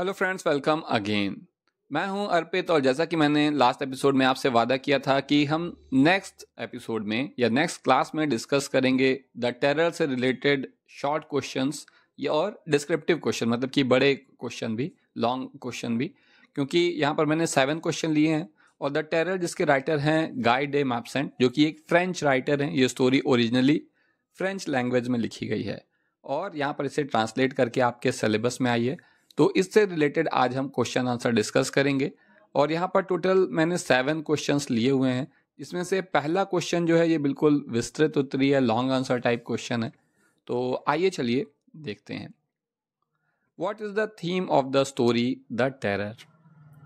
Hello friends welcome again मैं हूं अर्पित और जैसा कि मैंने लास्ट एपिसोड में आपसे वादा किया था कि हम नेक्स्ट एपिसोड में या नेक्स्ट क्लास में डिस्कस करेंगे द टेरर से रिलेटेड शॉर्ट क्वेश्चंस या और डिस्क्रिप्टिव क्वेश्चन मतलब कि बड़े क्वेश्चन भी लॉन्ग क्वेश्चन भी क्योंकि यहाँ पर मैंने सेवन क्वेश्चन लिए हैं और द टेरर जिसके राइटर हैं गाय डे मैपसेंट जो कि एक फ्रेंच राइटर हैं ये स्टोरी ओरिजिनली फ्रेंच लैंग्वेज में लिखी गई है और यहाँ पर इसे ट्रांसलेट करके आपके सिलेबस में आई है तो इससे रिलेटेड आज हम क्वेश्चन आंसर डिस्कस करेंगे और यहाँ पर टोटल मैंने सेवन क्वेश्चंस लिए हुए हैं इसमें से पहला क्वेश्चन जो है ये बिल्कुल विस्तृत उत्तरी है लॉन्ग आंसर टाइप क्वेश्चन है तो आइए चलिए देखते हैं what is the theme of the story the terror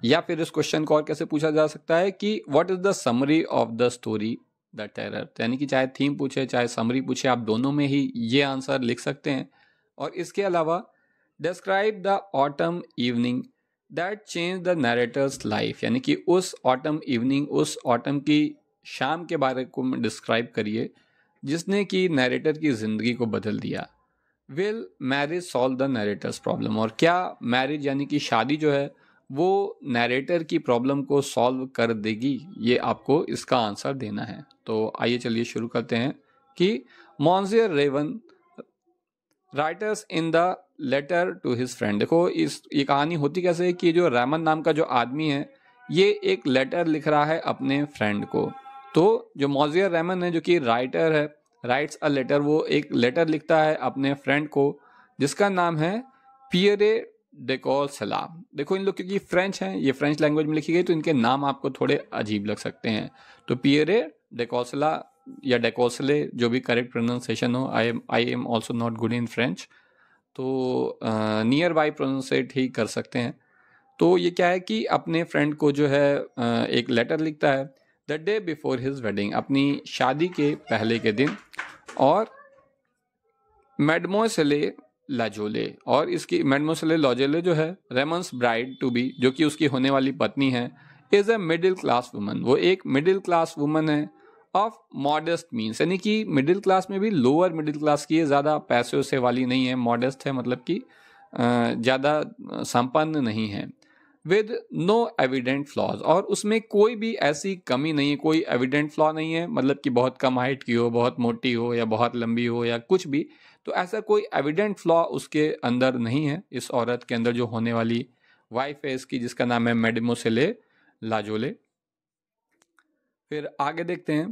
या फिर इस क्वेश्चन को और कैसे पूछा जा सकता है कि what is the summary of the story the terror यानी कि चाहे थीम पूछे चाहे समरी पूछे आप दोनों में ही ये आंसर लिख सकते हैं और इसके अलावा describe the autumn evening that change the narrator's life यानी कि उस ऑटम इवनिंग उस ऑटम की शाम के बारे को डिस्क्राइब करिए जिसने कि नरेटर की ज़िंदगी को बदल दिया will marriage solve the narrator's problem और क्या मैरिज यानी कि शादी जो है वो नरेटर की प्रॉब्लम को सॉल्व कर देगी ये आपको इसका आंसर देना है तो आइए चलिए शुरू करते हैं कि monsieur Raymon writes in the letter to his friend देखो इस ये कहानी होती कैसे है कि जो रैमन नाम का जो आदमी है ये एक लेटर लिख रहा है अपने फ्रेंड को तो जो मोजियर रैमन है जो कि राइटर है राइट्स अ लेटर वो एक लेटर लिखता है अपने फ्रेंड को जिसका नाम है पियरे डेकोल सलाम देखो इन लोग क्योंकि फ्रेंच हैं ये फ्रेंच लैंग्वेज में लिखी गई तो इनके नाम आपको थोड़े अजीब लग सकते हैं तो पियरे डेकोसला या डेकोसले जो भी करेक्ट प्रोनाउंसिएशन हो I am I am also not good in French तो नियर बाई प्रोनसेट ही कर सकते हैं तो ये क्या है कि अपने फ्रेंड को जो है एक लेटर लिखता है the day before his wedding अपनी शादी के पहले के दिन और मेडमोसले लाजोले और इसकी मेडमोसले लॉजोले जो है रेमन्स ब्राइड टू बी जो कि उसकी होने वाली पत्नी है is a middle class woman वो एक मिडिल क्लास वुमन है ऑफ मॉडेस्ट मीन्स यानी कि मिडिल क्लास में भी लोअर मिडिल क्लास की ज़्यादा पैसे से वाली नहीं है मॉडेस्ट है मतलब कि ज़्यादा संपन्न नहीं है विद नो एविडेंट फ्लॉज और उसमें कोई भी ऐसी कमी नहीं है कोई एविडेंट फ्लॉ नहीं है मतलब कि बहुत कम हाइट की हो बहुत मोटी हो या बहुत लंबी हो या कुछ भी तो ऐसा कोई एविडेंट फ्लॉ उसके अंदर नहीं है इस औरत के अंदर जो होने वाली वाइफ है इसकी जिसका नाम है मेडमोसेले लाजोले फिर आगे देखते हैं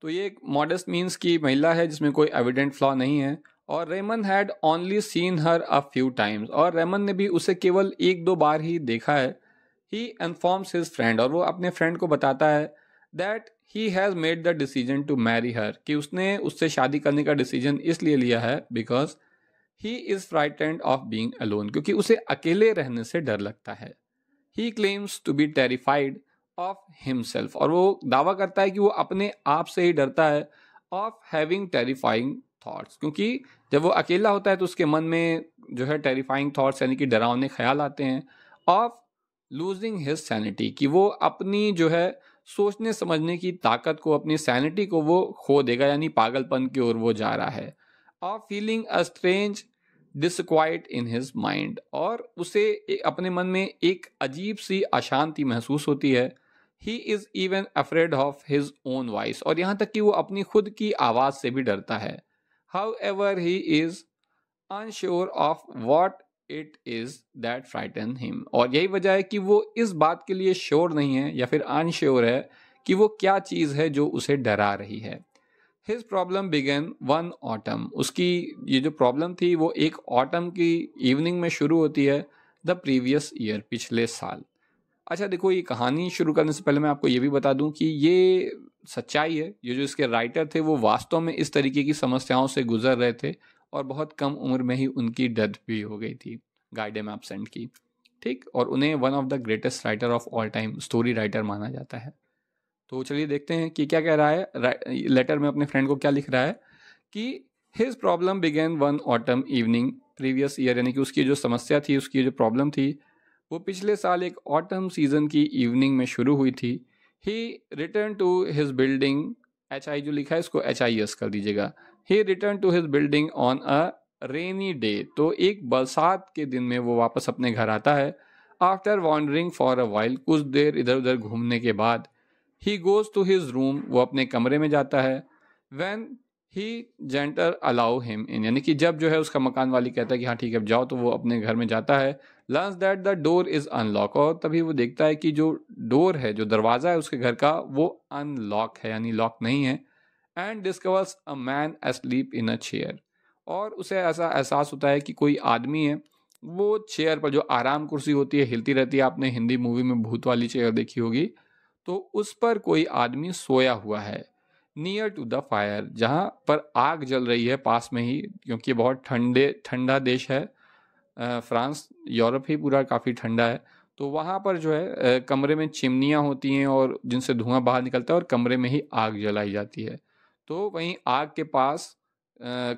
तो ये एक मॉडस्ट मीन्स की महिला है जिसमें कोई एविडेंट फ्लॉ नहीं है और Raymon had only seen her a few times और रेमन ने भी उसे केवल एक दो बार ही देखा है ही इन्फॉर्म्स हिज फ्रेंड और वो अपने फ्रेंड को बताता है that he has made the decision to marry her कि उसने उससे शादी करने का डिसीजन इसलिए लिया है because he is frightened of being alone क्योंकि उसे अकेले रहने से डर लगता है he claims to be terrified of himself और वो दावा करता है कि वो अपने आप से ही डरता है ऑफ हैविंग टेरिफाइंग थॉट्स क्योंकि जब वो अकेला होता है तो उसके मन में जो है टेरिफाइंग थॉट्स यानी कि डरावने ख्याल आते हैं ऑफ लूजिंग हिज सैनिटी कि वो अपनी जो है सोचने समझने की ताकत को अपनी सैनिटी को वो खो देगा यानी पागलपन की ओर वो जा रहा है of feeling a strange disquiet in his mind और उसे अपने मन में एक अजीब सी अशांति महसूस होती है he is even afraid of his own voice और यहाँ तक कि वो अपनी खुद की आवाज़ से भी डरता है however he is unsure of what it is that frighten him और यही वजह है कि वो इस बात के लिए श्योर नहीं है या फिर अनश्योर है कि वो क्या चीज़ है जो उसे डरा रही है his problem began one autumn उसकी ये जो प्रॉब्लम थी वो एक ऑटम की इवनिंग में शुरू होती है द प्रीवियस ईयर पिछले साल अच्छा देखो ये कहानी शुरू करने से पहले मैं आपको ये भी बता दूं कि ये सच्चाई है ये जो इसके राइटर थे वो वास्तव में इस तरीके की समस्याओं से गुजर रहे थे और बहुत कम उम्र में ही उनकी डेथ भी हो गई थी गाइडेम एबसेंट की ठीक और उन्हें one of the greatest writer of all time story writer माना जाता है तो चलिए देखते हैं कि क्या कह रहा है लेटर में अपने फ्रेंड को क्या लिख रहा है कि his problem began one autumn evening previous year यानी कि उसकी जो समस्या थी उसकी जो प्रॉब्लम थी वो पिछले साल एक ऑटम सीजन की इवनिंग में शुरू हुई थी he return to his building H I जो लिखा है इसको एच आई एस कर दीजिएगा he return to his building on a rainy day तो एक बरसात के दिन में वो वापस अपने घर आता है after wandering for a while कुछ देर इधर उधर घूमने के बाद he goes to his room वो अपने कमरे में जाता है when he enter allow him in यानी कि जब जो है उसका मकान वाली कहता है कि हाँ ठीक है अब जाओ तो वो अपने घर में जाता है learn that the door is unlock और तभी वो देखता है कि जो डोर है जो दरवाज़ा है उसके घर का वो अनलॉक है यानी लॉक नहीं है and discovers a man asleep in a chair और उसे ऐसा एहसास होता है कि कोई आदमी है वो चेयर पर जो आराम कुर्सी होती है हिलती रहती है आपने हिंदी मूवी में भूत वाली चेयर देखी होगी तो उस पर कोई आदमी सोया हुआ है नियर टू द फायर जहाँ पर आग जल रही है पास में ही क्योंकि बहुत ठंडे ठंडा देश है फ्रांस यूरोप ही पूरा काफ़ी ठंडा है तो वहाँ पर जो है कमरे में चिमनियाँ होती हैं और जिनसे धुआं बाहर निकलता है और कमरे में ही आग जलाई जाती है तो वहीं आग के पास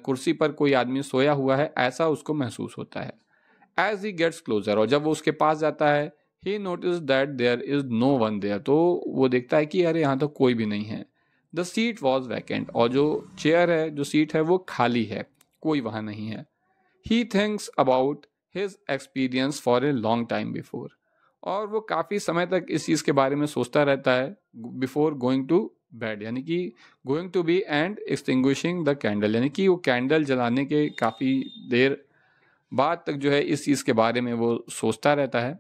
कुर्सी पर कोई आदमी सोया हुआ है ऐसा उसको महसूस होता है एज ही गेट्स क्लोजर और जब वो उसके पास जाता है he notice that there is no one there तो वो देखता है कि अरे यहाँ तो कोई भी नहीं है द सीट वॉज वैकेंट और जो चेयर है जो सीट है वो खाली है कोई वहाँ नहीं है he thinks about his experience for a long time before और वो काफ़ी समय तक इस चीज़ के बारे में सोचता रहता है बिफोर गोइंग टू बेड यानी कि going to bed and extinguishing the candle यानी कि वो कैंडल जलाने के काफ़ी देर बाद तक जो है इस चीज़ के बारे में वो सोचता रहता है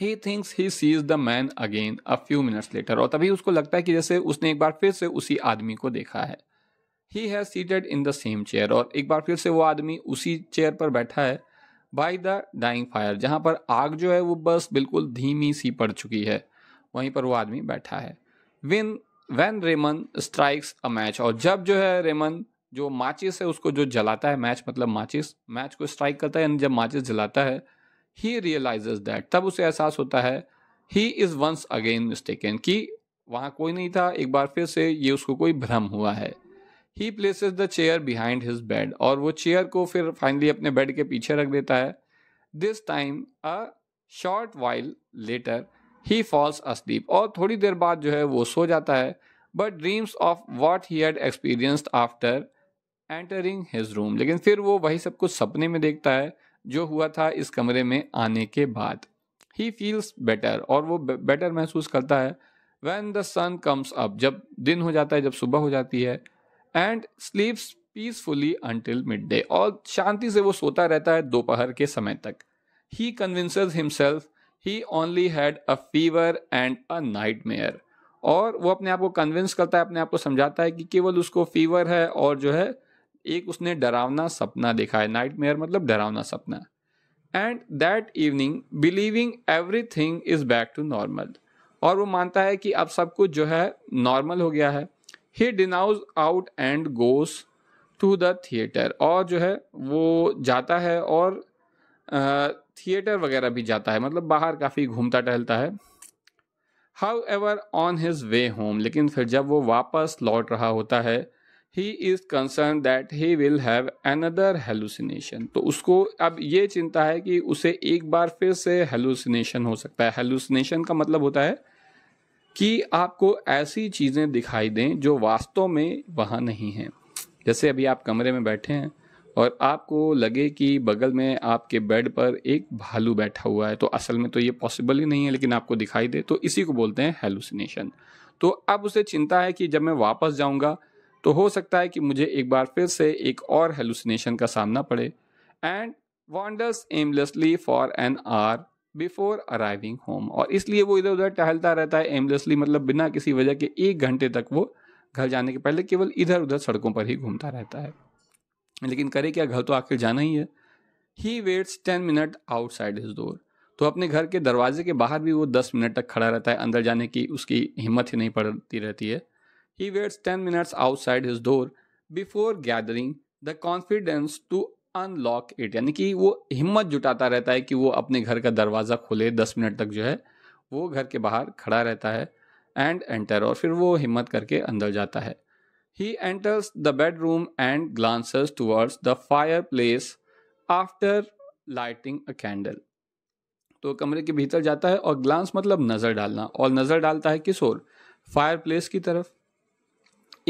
he thinks he sees the man again a few minutes later और तभी उसको लगता है कि जैसे उसने एक बार फिर से उसी आदमी को देखा है he has seated in the same chair और एक बार फिर से वो आदमी उसी चेयर पर बैठा है बाई द डाइंग फायर जहाँ पर आग जो है वो बस बिल्कुल धीमी सी पड़ चुकी है वहीं पर वो आदमी बैठा है when when Raymon strikes a match और जब जो है रेमन जो माचिस है उसको जो जलाता है मैच मतलब माचिस मैच को स्ट्राइक करता है जब माचिस जलाता है ही रियलाइज दैट तब उसे एहसास होता है he is once again mistaken कि वहाँ कोई नहीं था एक बार फिर से ये उसको कोई भ्रम हुआ है he is the chair behind his bed और वो चेयर को फिर फाइनली अपने बेड के पीछे रख देता है this time a short while later he falls asleep और थोड़ी देर बाद जो है वो सो जाता है but dreams of what he had experienced after entering his room लेकिन फिर वो वही सब कुछ सपने में देखता है जो हुआ था इस कमरे में आने के बाद ही फील्स बेटर और वो बेटर महसूस करता है when the sun comes up जब दिन हो जाता है जब सुबह हो जाती है and sleeps peacefully until midday और शांति से वो सोता रहता है दोपहर के समय तक he convince himself he only had a fever and a nightmare और वो अपने आप को कन्विंस करता है अपने आप को समझाता है कि केवल उसको फीवर है और जो है एक उसने डरावना सपना देखा है नाइट मेयर मतलब डरावना सपना and that evening believing everything is back to normal और वो मानता है कि अब सब कुछ जो है नॉर्मल हो गया है he dines out and goes to the theatre और जो है वो जाता है और थिएटर वगैरह भी जाता है मतलब बाहर काफ़ी घूमता टहलता है however on his way home लेकिन फिर जब वो वापस लौट रहा होता है he is concern that he will have another hallucination तो उसको अब ये चिंता है कि उसे एक बार फिर से हेलुसिनेशन हो सकता है हेलुसिनेशन का मतलब होता है कि आपको ऐसी चीज़ें दिखाई दें जो वास्तव में वहाँ नहीं हैं जैसे अभी आप कमरे में बैठे हैं और आपको लगे कि बगल में आपके बेड पर एक भालू बैठा हुआ है तो असल में तो ये पॉसिबल ही नहीं है लेकिन आपको दिखाई दे तो इसी को बोलते हैं हेलुसिनेशन तो अब उसे चिंता है कि जब मैं वापस जाऊँगा तो हो सकता है कि मुझे एक बार फिर से एक और हेलुसिनेशन का सामना पड़े and wanders aimlessly for an hour before arriving home और इसलिए वो इधर उधर टहलता रहता है एमलेसली मतलब बिना किसी वजह के एक घंटे तक वो घर जाने के पहले केवल इधर उधर सड़कों पर ही घूमता रहता है लेकिन करे क्या घर तो आखिर जाना ही है he waits ten minute outside his door तो अपने घर के दरवाजे के बाहर भी वो दस मिनट तक खड़ा रहता है अंदर जाने की उसकी हिम्मत ही नहीं पड़ती रहती है he waits ten minutes outside his door before gathering the confidence to unlock it यानी कि वो हिम्मत जुटाता रहता है कि वो अपने घर का दरवाज़ा खोले दस मिनट तक जो है वो घर के बाहर खड़ा रहता है एंड एंटर और फिर वो हिम्मत करके अंदर जाता है he enters the bedroom and glances towards the fireplace after lighting a candle तो कमरे के भीतर जाता है और ग्लांस मतलब नज़र डालना और नज़र डालता है किस और फायर प्लेस की तरफ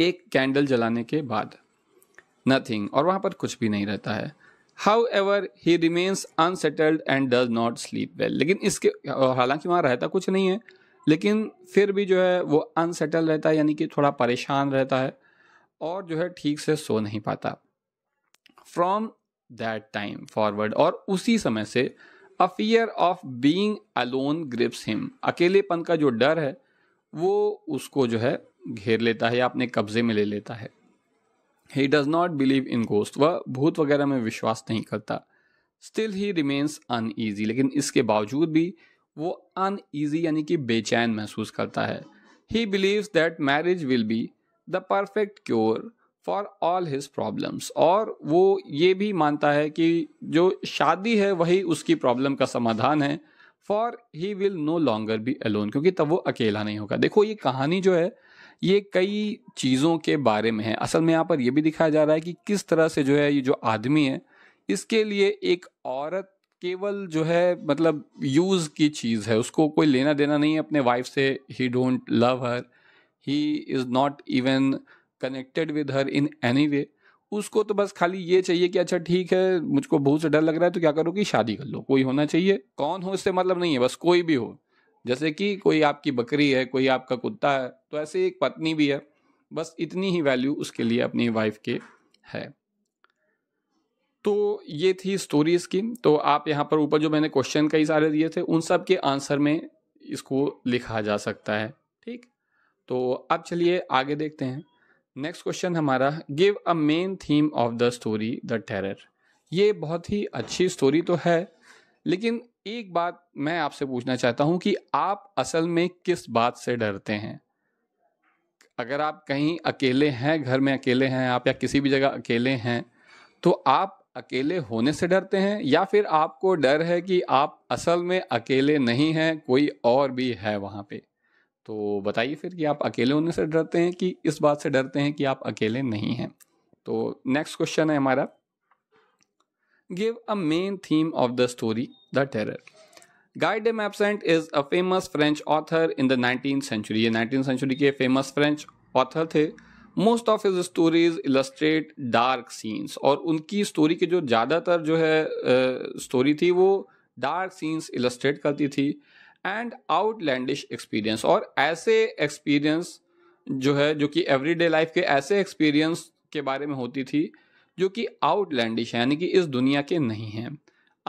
एक कैंडल जलाने के बाद नथिंग और वहाँ पर कुछ भी नहीं रहता है however he remains unsettled and does not sleep well लेकिन इसके हालांकि वहाँ रहता कुछ नहीं है लेकिन फिर भी जो है वो अनसेटल रहता है यानी कि थोड़ा परेशान रहता है और जो है ठीक से सो नहीं पाता फ्रॉम दैट टाइम फॉरवर्ड और उसी समय से a fear of being alone grips him अकेलेपन का जो डर है वो उसको जो है घेर लेता है या अपने कब्जे में ले लेता है he does not believe in ghost वह भूत वगैरह में विश्वास नहीं करता स्टिल ही रिमेन्स अनईजी लेकिन इसके बावजूद भी वो अनईजी यानी कि बेचैन महसूस करता है he believes that marriage will be the perfect cure for all his problems और वो ये भी मानता है कि जो शादी है वही उसकी प्रॉब्लम का समाधान है for he will no longer be alone क्योंकि तब वो अकेला नहीं होगा देखो ये कहानी जो है ये कई चीज़ों के बारे में है असल में यहाँ पर यह भी दिखाया जा रहा है कि किस तरह से जो है ये जो आदमी है इसके लिए एक औरत केवल जो है मतलब यूज़ की चीज़ है उसको कोई लेना देना नहीं है अपने वाइफ से he don't love her he is not even connected with her in any way उसको तो बस खाली ये चाहिए कि अच्छा ठीक है मुझको भूत से डर लग रहा है तो क्या करो कि शादी कर लो कोई होना चाहिए कौन हो इससे मतलब नहीं है बस कोई भी हो जैसे कि कोई आपकी बकरी है कोई आपका कुत्ता है तो ऐसे एक पत्नी भी है बस इतनी ही वैल्यू उसके लिए अपनी वाइफ के है तो ये थी स्टोरी इसकी तो आप यहाँ पर ऊपर जो मैंने क्वेश्चन कई सारे दिए थे उन सब के आंसर में इसको लिखा जा सकता है ठीक तो अब चलिए आगे देखते हैं नेक्स्ट क्वेश्चन हमारा give a main theme of the story the terror ये बहुत ही अच्छी स्टोरी तो है लेकिन एक बात मैं आपसे पूछना चाहता हूं कि आप असल में किस बात से डरते हैं अगर आप कहीं अकेले हैं घर में अकेले हैं आप या किसी भी जगह अकेले हैं तो आप अकेले होने से डरते हैं या फिर आपको डर है कि आप असल में अकेले नहीं हैं कोई और भी है वहां पे तो बताइए फिर कि आप अकेले होने से डरते हैं कि इस बात से डरते हैं कि आप अकेले नहीं हैं तो नेक्स्ट क्वेश्चन है हमारा give a main theme of the story, the terror. Guy de Maupassant is a famous French author in the nineteen century ये नाइनटीन सेंचुरी के फेमस फ्रेंच ऑथर थे most of his stories illustrate dark scenes और उनकी story के जो ज़्यादातर जो है स्टोरी uh, थी वो डार्क सीन्स इलस्ट्रेट करती थी एंड आउटलैंडिश एक्सपीरियंस और ऐसे एक्सपीरियंस जो है जो कि एवरीडे लाइफ के ऐसे एक्सपीरियंस के बारे में होती थी uh, जो कि आउटलैंडिश है यानी कि इस दुनिया के नहीं हैं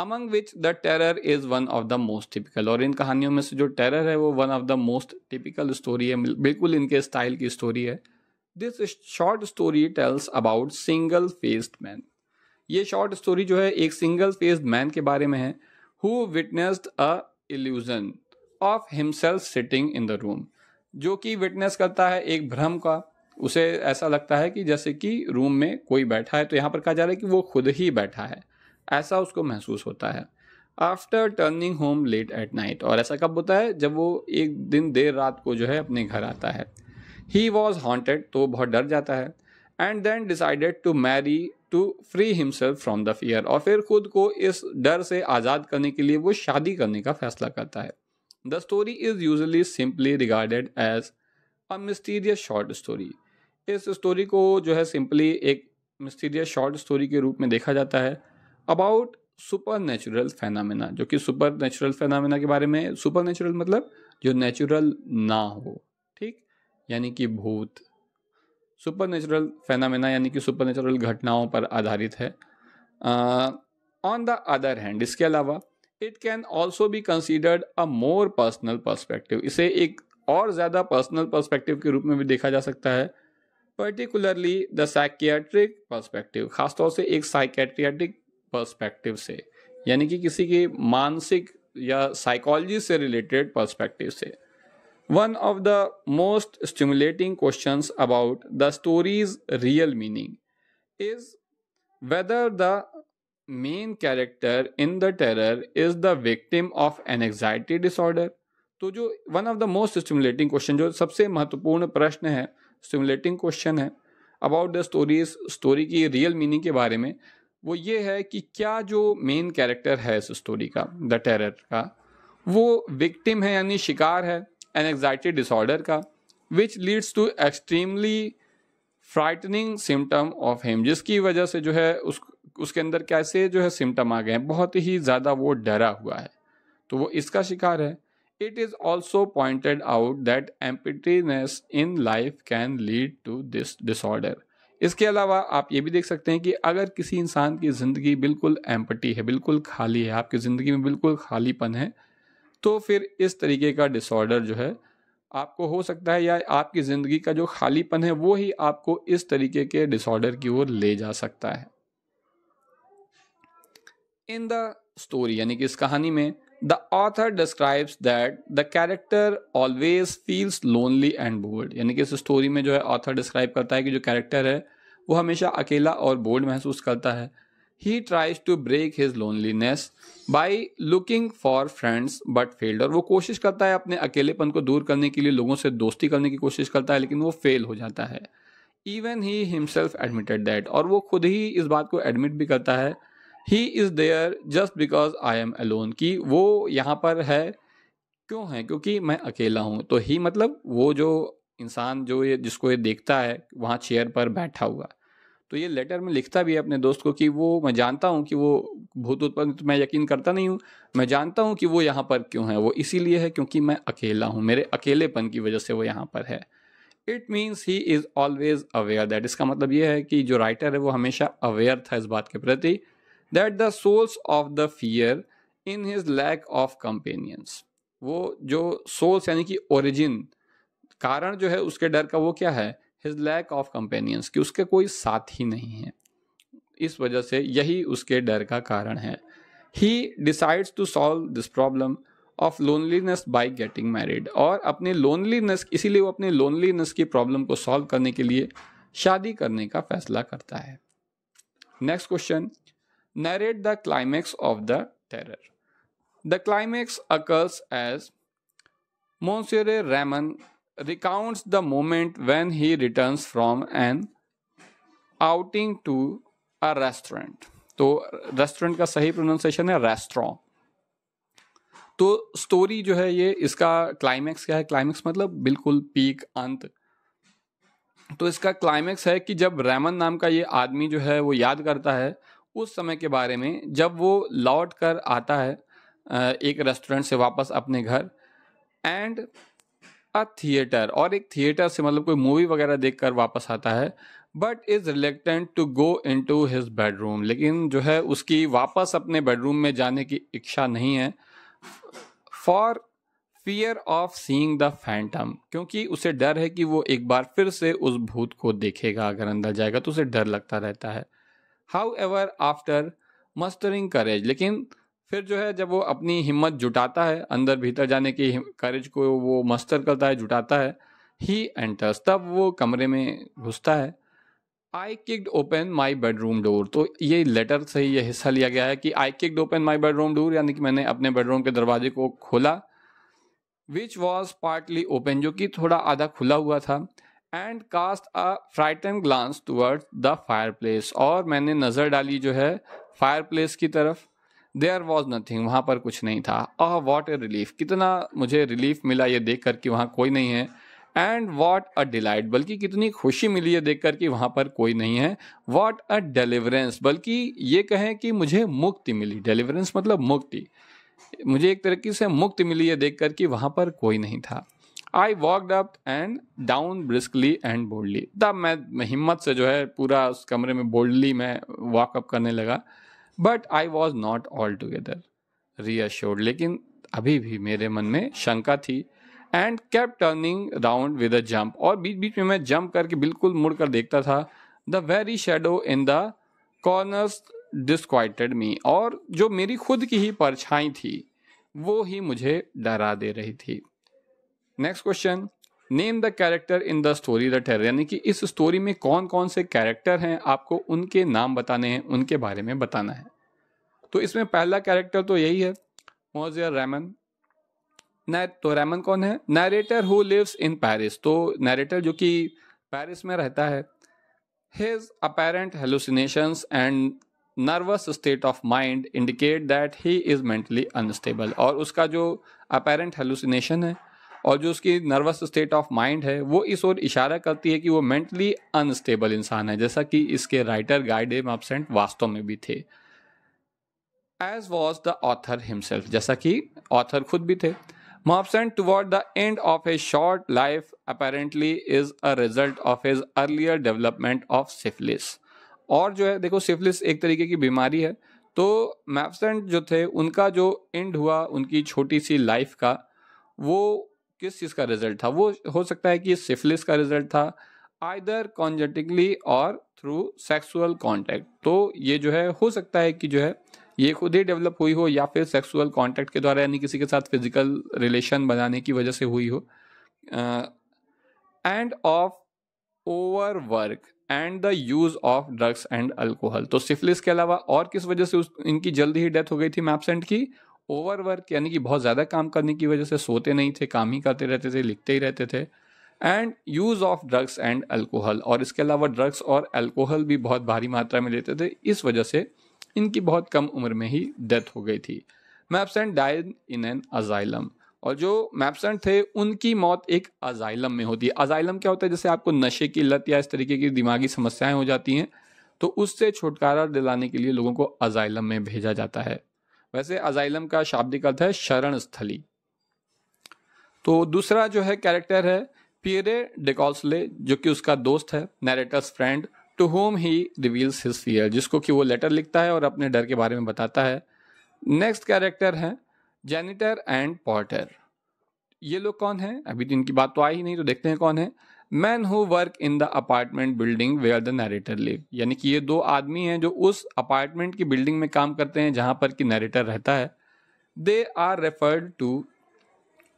among which the terror is one of the most typical और इन कहानियों में से जो टेरर है वो one of the most typical story है बिल्कुल इनके स्टाइल की स्टोरी है this short story tells about single faced man ये शॉर्ट स्टोरी जो है एक सिंगल फेस्ड मैन के बारे में है who witnessed a illusion of himself sitting in the room जो कि विटनेस करता है एक भ्रम का उसे ऐसा लगता है कि जैसे कि रूम में कोई बैठा है तो यहाँ पर कहा जा रहा है कि वो खुद ही बैठा है ऐसा उसको महसूस होता है after turning home late at night और ऐसा कब होता है जब वो एक दिन देर रात को जो है अपने घर आता है ही वॉज हॉन्टेड तो बहुत डर जाता है and then decided to marry to free himself from the fear और फिर खुद को इस डर से आज़ाद करने के लिए वो शादी करने का फैसला करता है the story is usually simply regarded as a mysterious short story इस स्टोरी को जो है सिंपली एक मिस्टीरियस शॉर्ट स्टोरी के रूप में देखा जाता है अबाउट सुपर नेचुरल फेनामिना जो कि सुपर नेचुरल फेनामिना के बारे में सुपर नेचुरल मतलब जो नेचुरल ना हो ठीक यानी कि भूत सुपर नेचुरल फेनामिना यानी कि सुपर नेचुरल घटनाओं पर आधारित है ऑन द अदर हैंड इसके अलावा it can also be considered a more personal perspective इसे एक और ज़्यादा पर्सनल पर्सपेक्टिव के रूप में भी देखा जा सकता है पर्टिकुलरली द साइकियाट्रिक पर्सपेक्टिव खासतौर से एक साइकेट्रियाटिक पर्सपेक्टिव से यानी कि किसी के मानसिक या साइकोलॉजी से रिलेटेड पर्सपेक्टिव से one of the most stimulating questions about the story's real meaning is whether the main character in the terror is the victim of an anxiety disorder तो जो one of the most stimulating question जो सबसे महत्वपूर्ण प्रश्न है stimulating question है about the story story की real meaning के बारे में वो ये है कि क्या जो मेन कैरेक्टर है इस स्टोरी का द टेरर का वो विक्टिम है यानी शिकार है एन एग्जाइटी डिसऑर्डर का which leads to extremely frightening symptom of him जिसकी वजह से जो है उस उसके अंदर कैसे जो है सिम्टम आ गए हैं बहुत ही ज़्यादा वो डरा हुआ है तो वो इसका शिकार है It is also pointed out that emptiness in life can lead to this disorder. इसके अलावा आप ये भी देख सकते हैं कि अगर किसी इंसान की ज़िंदगी बिल्कुल एम्पटी है बिल्कुल खाली है आपकी ज़िंदगी में बिल्कुल खालीपन है तो फिर इस तरीके का डिसऑर्डर जो है आपको हो सकता है या आपकी ज़िंदगी का जो खालीपन है वो ही आपको इस तरीके के डिसऑर्डर की ओर ले जा सकता है इन द स्टोरी यानी कि इस कहानी में The author describes that the character always feels lonely and bored. यानी कि इस स्टोरी में जो है ऑथर डिस्क्राइब करता है कि जो कैरेक्टर है वो हमेशा अकेला और बोर्ड महसूस करता है he tries to break his loneliness by looking for friends but failed और वो कोशिश करता है अपने अकेलेपन को दूर करने के लिए लोगों से दोस्ती करने की कोशिश करता है लेकिन वो फेल हो जाता है even he himself admitted that और वो खुद ही इस बात को एडमिट भी करता है he is there just because I am alone की वो यहाँ पर है क्यों है क्योंकि मैं अकेला हूँ तो ही मतलब वो जो इंसान जो ये जिसको ये देखता है वहाँ चेयर पर बैठा हुआ तो ये लेटर में लिखता भी है अपने दोस्त को कि वो मैं जानता हूँ कि वो भूत उत्पन्न तो मैं यकीन करता नहीं हूँ मैं जानता हूँ कि वो यहाँ पर क्यों है वो इसीलिए है क्योंकि मैं अकेला हूँ मेरे अकेलेपन की वजह से वो यहाँ पर है it means he is always aware that इसका मतलब ये है कि जो राइटर है वो हमेशा अवेयर था इस बात के प्रति that the source of the fear in his lack of companions वो जो सोर्स यानी कि ओरिजिन कारण जो है उसके डर का वो क्या है हिज लैक ऑफ कंपेनियंस कि उसके कोई साथ ही नहीं है इस वजह से यही उसके डर का कारण है he decides to solve this problem of loneliness by getting married और अपने लोनलीनेस इसीलिए वो अपने लोनलीनेस की प्रॉब्लम को सॉल्व करने के लिए शादी करने का फैसला करता है next question narrate the climax of the terror. The climax occurs as Monsieur Raymond recounts the moment when he returns from an outing to a restaurant. तो रेस्टोरेंट का सही प्रोनाउंसिएशन है रेस्टोरेंट तो स्टोरी जो है ये इसका क्लाइमेक्स क्या है क्लाइमेक्स मतलब बिल्कुल पीक अंत तो इसका क्लाइमेक्स है कि जब रैमन नाम का ये आदमी जो है वो याद करता है उस समय के बारे में जब वो लौट कर आता है एक रेस्टोरेंट से वापस अपने घर एंड अ थिएटर और एक थिएटर से मतलब कोई मूवी वगैरह देख कर वापस आता है but is reluctant to go into his bedroom लेकिन जो है उसकी वापस अपने बेडरूम में जाने की इच्छा नहीं है for fear of seeing the phantom क्योंकि उसे डर है कि वो एक बार फिर से उस भूत को देखेगा अगर अंदर जाएगा तो उसे डर लगता रहता है however after mustering courage लेकिन फिर जो है जब वो अपनी हिम्मत जुटाता है अंदर भीतर जाने की करेज को वो मस्तर करता है जुटाता है ही एंटर्स तब वो कमरे में घुसता है I kicked open my bedroom door तो ये लेटर से ही ये हिस्सा लिया गया है कि I kicked open my bedroom door यानी कि मैंने अपने बेडरूम के दरवाजे को खोला विच वॉज पार्टली ओपन जो कि थोड़ा आधा खुला हुआ था and cast a frightened glance toward the fireplace और मैंने नज़र डाली जो है फायर प्लेस की तरफ देयर वॉज नथिंग वहाँ पर कुछ नहीं था अह वॉट ए रिलीफ कितना मुझे रिलीफ मिला ये देख कर कि वहाँ कोई नहीं है एंड वॉट अ डिलाइट बल्कि कितनी खुशी मिली है देख कर कि वहाँ पर कोई नहीं है वॉट अ डिलीवरेंस बल्कि ये कहें कि मुझे मुक्ति मिली डिलीवरेंस मतलब मुक्ति मुझे एक तरीके से मुक्ति मिली है देख कर कि वहाँ पर कोई नहीं था I walked up and down briskly and boldly तब मैं हिम्मत से जो है पूरा उस कमरे में बोल्डली मैं वॉकअप करने लगा but I was not altogether reassured लेकिन अभी भी मेरे मन में शंका थी and kept turning round with a jump और बीच बीच में मैं जंप करके बिल्कुल मुड़ कर देखता था the very shadow in the corners disquieted me और जो मेरी खुद की ही परछाई थी वो ही मुझे डरा दे रही थी next question name the character in the story the है यानी कि इस स्टोरी में कौन कौन से कैरेक्टर हैं आपको उनके नाम बताने हैं उनके बारे में बताना है तो इसमें पहला कैरेक्टर तो यही है मोजियर रैमन तो रैमन कौन है narrator who lives in Paris तो नरेटर जो कि पेरिस में रहता है his apparent hallucinations and nervous state of mind indicate that he is mentally unstable और उसका जो अपेरेंट हेलुसिनेशन है और जो उसकी नर्वस स्टेट ऑफ माइंड है वो इस ओर इशारा करती है कि वो मेंटली अनस्टेबल इंसान है जैसा कि इसके राइटर गाइड एम एबसेंट वास्तव में भी थे as was the author himself जैसा कि ऑथर खुद भी थे Maupassant toward the end of a short life apparently is a result of his earlier development of syphilis. और जो है देखो सिफिलिस एक तरीके की बीमारी है तो मैपसेंट जो थे उनका जो एंड हुआ उनकी छोटी सी लाइफ का वो किस चीज़ का रिजल्ट था वो हो सकता है कि सिफिलिस का रिजल्ट था आइदर कॉन्जेटिकली और थ्रू सेक्सुअल कॉन्टैक्ट तो ये जो है हो सकता है कि जो है ये खुद ही डेवलप हुई हो या फिर सेक्सुअल कॉन्टैक्ट के द्वारा यानी किसी के साथ फिजिकल रिलेशन बनाने की वजह से हुई हो and of overwork and the use of drugs and alcohol तो सिफिलिस के अलावा और किस वजह से उस इनकी जल्दी ही डेथ हो गई थी मैपसेंट की ओवरवर्क यानी कि बहुत ज़्यादा काम करने की वजह से सोते नहीं थे काम ही करते रहते थे लिखते ही रहते थे and use of drugs and alcohol और इसके अलावा ड्रग्स और अल्कोहल भी बहुत भारी मात्रा में लेते थे इस वजह से इनकी बहुत कम उम्र में ही डेथ हो गई थी Maupassant died in an asylum और जो मैपसेंट थे उनकी मौत एक अजाइलम में होती है अजाइलम क्या होता है जैसे आपको नशे की लत या इस तरीके की दिमागी समस्याएं हो जाती हैं तो उससे छुटकारा दिलाने के लिए लोगों को अजाइलम में भेजा जाता है वैसे अजाइलम का शाब्दिक अर्थ है शरण स्थली तो दूसरा जो है कैरेक्टर है पियरे डेकॉल्सले जो कि उसका दोस्त है narrator's friend to whom he reveals his fear जिसको कि वो लेटर लिखता है और अपने डर के बारे में बताता है नेक्स्ट कैरेक्टर है जेनिटर एंड पॉटर ये लोग कौन है अभी तो इनकी बात तो आई ही नहीं तो देखते हैं कौन है man who work in the apartment building where the narrator live यानी कि ये दो आदमी हैं जो उस अपार्टमेंट की बिल्डिंग में काम करते हैं जहाँ पर कि नरेटर रहता है they are referred to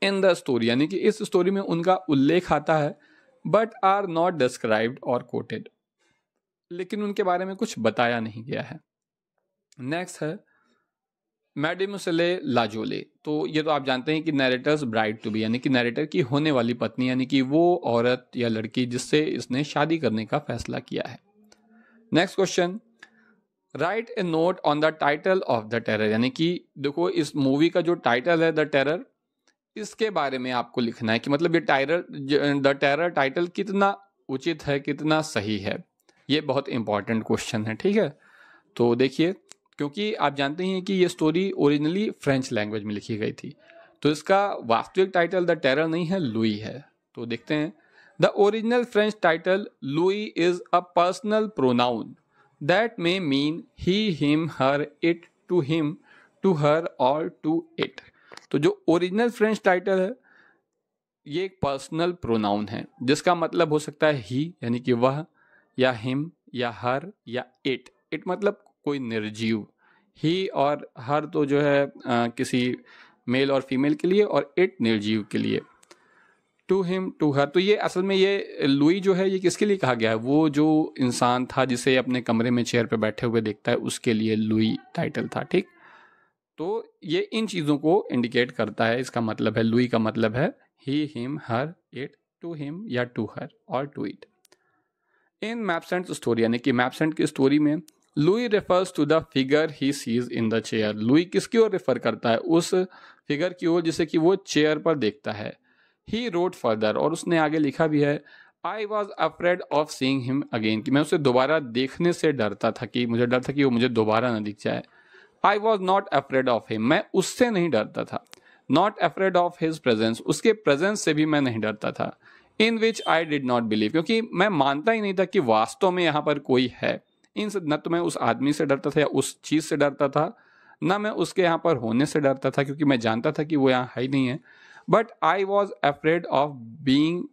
in the story यानी कि इस स्टोरी में उनका उल्लेख आता है बट आर नॉट डिस्क्राइब्ड और कोटेड लेकिन उनके बारे में कुछ बताया नहीं गया है नेक्स्ट है मैडेमोसले लाजोले तो ये तो आप जानते हैं कि नैरेटर्स ब्राइड टू बी यानी कि नैरेटर की होने वाली पत्नी यानी कि वो औरत या लड़की जिससे इसने शादी करने का फैसला किया है next question write a note on the title of the terror यानी कि देखो इस मूवी का जो टाइटल है द टेरर इसके बारे में आपको लिखना है कि मतलब ये टायरर द टेरर टाइटल कितना उचित है कितना सही है ये बहुत इंपॉर्टेंट क्वेश्चन है ठीक है तो देखिए क्योंकि आप जानते हैं कि ये स्टोरी ओरिजिनली फ्रेंच लैंग्वेज में लिखी गई थी तो इसका वास्तविक टाइटल द टेरर नहीं है लुई है तो देखते हैं the original French title Lui is a personal pronoun that may mean he him her it to him to her और टू इट तो जो ओरिजिनल फ्रेंच टाइटल है ये एक पर्सनल प्रोनाउन है जिसका मतलब हो सकता है ही यानी कि वह या हिम या हर या इट इट मतलब कोई निर्जीव ही और हर तो जो है आ, किसी मेल और फीमेल के लिए और इट निर्जीव के लिए टू हिम टू हर तो ये असल में ये लुई जो है ये किसके लिए कहा गया है वो जो इंसान था जिसे अपने कमरे में चेयर पर बैठे हुए देखता है उसके लिए लुई टाइटल था ठीक तो ये इन चीज़ों को इंडिकेट करता है इसका मतलब है लुई का मतलब है he him her it to him या टू हर और to it in Maupassant story यानी कि मैपसेंट की स्टोरी में Lui refers to the figure he sees in the chair Lui किसकी ओर रेफर करता है उस फिगर की ओर जिसे कि वो चेयर पर देखता है ही रोड फर्दर और उसने आगे लिखा भी है I was afraid of seeing him again कि मैं उसे दोबारा देखने से डरता था कि मुझे डर था कि वो मुझे दोबारा ना दिख जाए I was not afraid of him मैं उससे नहीं डरता था not afraid of his presence उसके प्रेजेंस से भी मैं नहीं डरता था in which I did not believe क्योंकि मैं मानता ही नहीं था कि वास्तव में यहाँ पर कोई है इन न तो मैं उस आदमी से डरता था या उस चीज़ से डरता था ना मैं उसके यहाँ पर होने से डरता था क्योंकि मैं जानता था कि वो यहाँ है ही नहीं है but I was afraid of being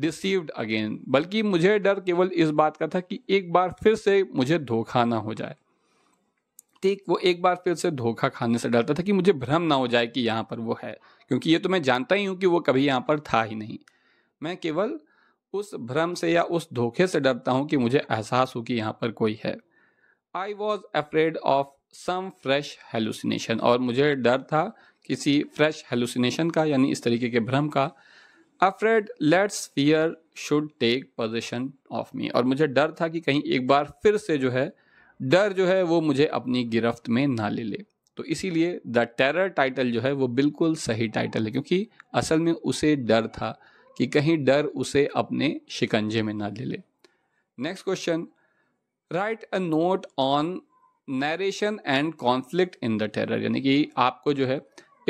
deceived again बल्कि मुझे डर केवल इस बात का था कि एक बार फिर से मुझे धोखा ना हो जाए ठीक वो एक बार फिर से धोखा खाने से डरता था कि मुझे भ्रम ना हो जाए कि यहाँ पर वो है क्योंकि ये तो मैं जानता ही हूँ कि वो कभी यहाँ पर था ही नहीं मैं केवल उस भ्रम से या उस धोखे से डरता हूँ कि मुझे एहसास हो कि यहाँ पर कोई है I was afraid of some fresh hallucination और मुझे डर था किसी फ्रेश हेलुसिनेशन का यानी इस तरीके के भ्रम का अफ्रेड लेट्स fear should take possession of me और मुझे डर था कि कहीं एक बार फिर से जो है डर जो है वो मुझे अपनी गिरफ्त में ना ले ले तो इसीलिए द टेरर टाइटल जो है वो बिल्कुल सही टाइटल है क्योंकि असल में उसे डर था कि कहीं डर उसे अपने शिकंजे में ना ले ले next question write a note on narration and conflict in the terror यानी कि आपको जो है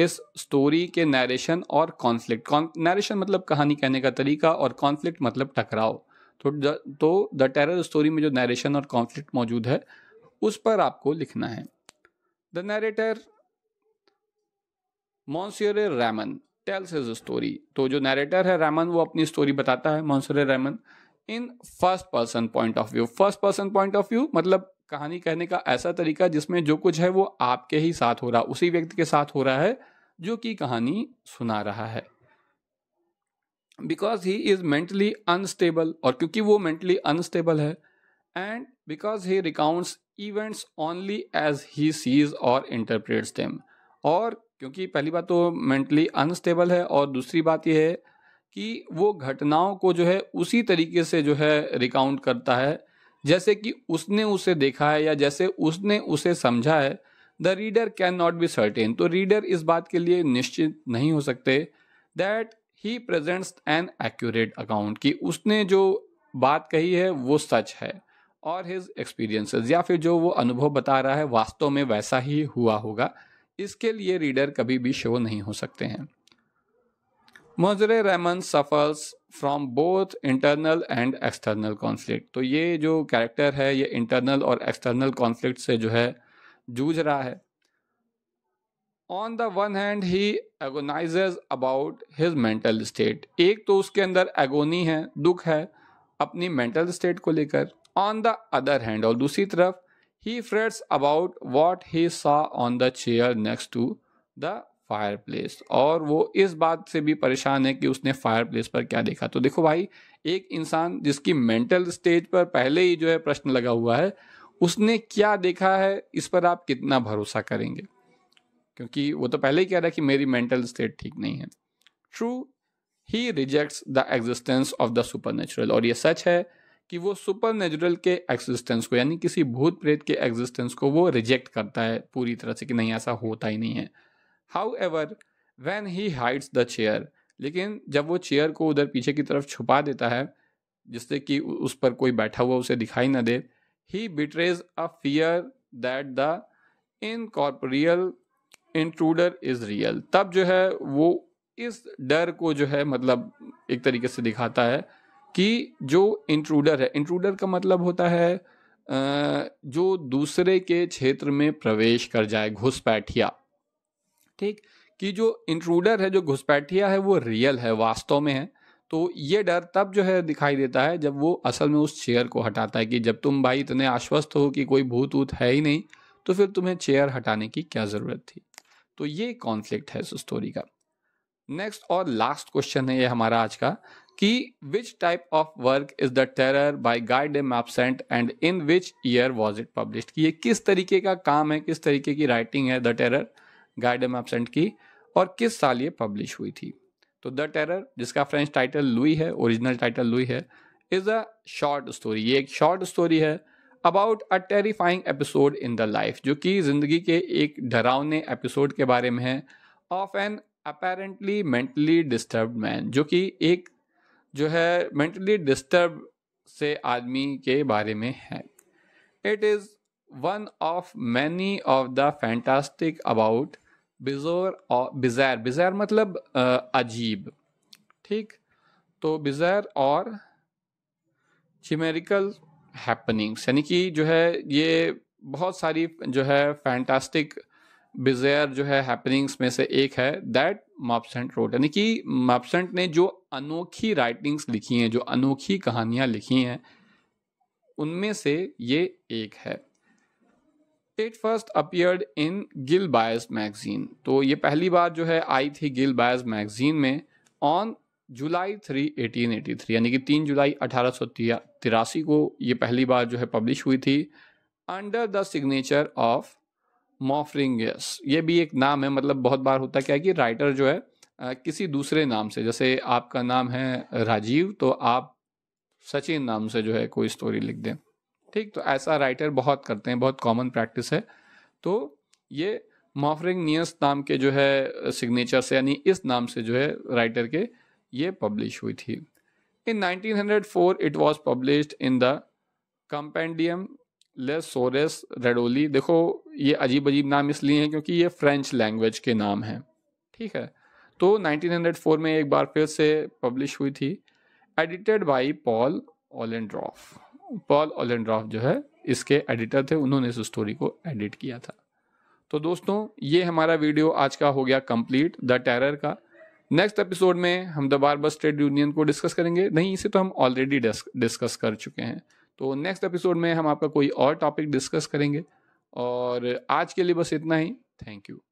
इस स्टोरी के नरेशन और कॉन्फ्लिक्ट नरेशन मतलब कहानी कहने का तरीका और कॉन्फ्लिक्ट मतलब टकराव तो द तो द टेरर स्टोरी में जो नरेशन और कॉन्फ्लिक्ट मौजूद है उस पर आपको लिखना है the narrator Monsieur Raymon tells his story तो जो नरेटर है रैमन वो अपनी स्टोरी बताता है Monsieur Raymon in first person point of view first person point of view मतलब कहानी कहने का ऐसा तरीका जिसमें जो कुछ है वो आपके ही साथ हो रहा उसी व्यक्ति के साथ हो रहा है जो कि कहानी सुना रहा है because he is mentally unstable और क्योंकि वो मेंटली अनस्टेबल है and because he recounts events only as he sees और इंटरप्रेट्स देम और क्योंकि पहली बात तो मेंटली अनस्टेबल है और दूसरी बात यह है कि वो घटनाओं को जो है उसी तरीके से जो है रिकाउंट करता है जैसे कि उसने उसे देखा है या जैसे उसने उसे समझा है the reader cannot be certain तो रीडर इस बात के लिए निश्चित नहीं हो सकते that he presents an accurate account कि उसने जो बात कही है वो सच है और हिज एक्सपीरियंसेस या फिर जो वो अनुभव बता रहा है वास्तव में वैसा ही हुआ होगा इसके लिए रीडर कभी भी शो नहीं हो सकते हैं Monsieur Raymon suffers from both internal and external conflict तो ये जो कैरेक्टर है ये इंटरनल और एक्सटर्नल कॉन्फ्लिक्ट से जो है जूझ रहा है on the one hand he agonises about his mental state एक तो उसके अंदर एगोनी है दुख है अपनी मेंटल स्टेट को लेकर ऑन द अदर हैंड और दूसरी तरफ He frets about what he saw on the chair next to the place और वो इस बात से भी परेशान है कि उसने प्लेस पर क्या देखा तो देखो भाई एक इंसान जिसकी मेंटल स्टेज पर पहले ही जो है प्रश्न लगा हुआ है उसने क्या देखा है इस पर आप कितना भरोसा करेंगे क्योंकि वो तो पहले ही कह रहा है कि मेरी मेंटल स्टेट ठीक नहीं है true he rejects the existence of the super और ये सच है कि वो सुपर नेचुरल के एग्जिस्टेंस को यानी किसी भूत प्रेत के एग्जिस्टेंस को वो रिजेक्ट करता है पूरी तरह से कि नहीं ऐसा होता ही नहीं है however when he hides the chair लेकिन जब वो चेयर को उधर पीछे की तरफ छुपा देता है जिससे कि उस पर कोई बैठा हुआ उसे दिखाई ना दे he betrays a fear that the in incorporeal intruder is real तब जो है वो इस डर को जो है मतलब एक तरीके से दिखाता है कि जो इंट्रूडर है इंट्रूडर का मतलब होता है जो दूसरे के क्षेत्र में प्रवेश कर जाए घुसपैठिया ठीक कि जो इंट्रूडर है जो घुसपैठिया है वो रियल है वास्तव में है तो ये डर तब जो है दिखाई देता है जब वो असल में उस चेयर को हटाता है कि जब तुम भाई इतने आश्वस्त हो कि कोई भूत ऊत है ही नहीं तो फिर तुम्हें चेयर हटाने की क्या ज़रूरत थी तो ये कॉन्फ्लिक्ट है इस स्टोरी का नेक्स्ट और लास्ट क्वेश्चन है ये हमारा आज का कि which type of work is the terror by Guy de Maupassant and in which year was it published कि ये किस तरीके का काम है किस तरीके की राइटिंग है the terror Guy de Maupassant की और किस साल ये पब्लिश हुई थी तो द टेरर जिसका फ्रेंच टाइटल लुई है ओरिजिनल टाइटल लुई है इज़ अ शॉर्ट स्टोरी ये एक शॉर्ट स्टोरी है about a terrifying episode in the life जो कि जिंदगी के एक डरावने एपिसोड के बारे में है of an apparently mentally disturb man जो कि एक जो है मेंटली डिस्टर्ब से आदमी के बारे में है it is one of many of the fantastic about bizarre और बिजैर बिजैर मतलब अजीब ठीक तो बिजैर और चिमेरिकल हैपनिंग्स यानी कि जो है ये बहुत सारी जो है फैंटास्टिक बिजेयर जो है हैपनिंग्स में से एक है दैट मॉपसेंट रोड यानी कि मॉपसेंट ने जो अनोखी राइटिंग्स लिखी हैं जो अनोखी कहानियां लिखी हैं उनमें से ये एक है it first appeared in Gil Blas magazine तो ये पहली बार जो है आई थी गिल बायस मैगजीन में on July three eighteen eighty three यानी कि तीन जुलाई अठारह सौ तिरासी को ये पहली बार जो है पब्लिश हुई थी under the signature of Maufrigneuse ये भी एक नाम है मतलब बहुत बार होता क्या है कि राइटर जो है किसी दूसरे नाम से जैसे आपका नाम है राजीव तो आप सचिन नाम से जो है कोई स्टोरी लिख दें ठीक तो ऐसा राइटर बहुत करते हैं बहुत कॉमन प्रैक्टिस है तो ये मॉफरिंग नियस नाम के जो है सिग्नेचर से यानी इस नाम से जो है राइटर के ये पब्लिश हुई थी in 1904 it was published in the compendium लेसोरेस रेडोली देखो ये अजीब अजीब नाम इसलिए हैं क्योंकि ये फ्रेंच लैंग्वेज के नाम हैं ठीक है तो 1904 में एक बार फिर से पब्लिश हुई थी edited by Paul Ollendorff Paul Ollendorff जो है इसके एडिटर थे उन्होंने इस स्टोरी को एडिट किया था तो दोस्तों ये हमारा वीडियो आज का हो गया कंप्लीट द टेरर का नेक्स्ट एपिसोड में हम द बार बस ट्रेड यूनियन को डिस्कस करेंगे नहीं इसे तो हम ऑलरेडी डिस्कस कर चुके हैं तो नेक्स्ट एपिसोड में हम आपका कोई और टॉपिक डिस्कस करेंगे और आज के लिए बस इतना ही थैंक यू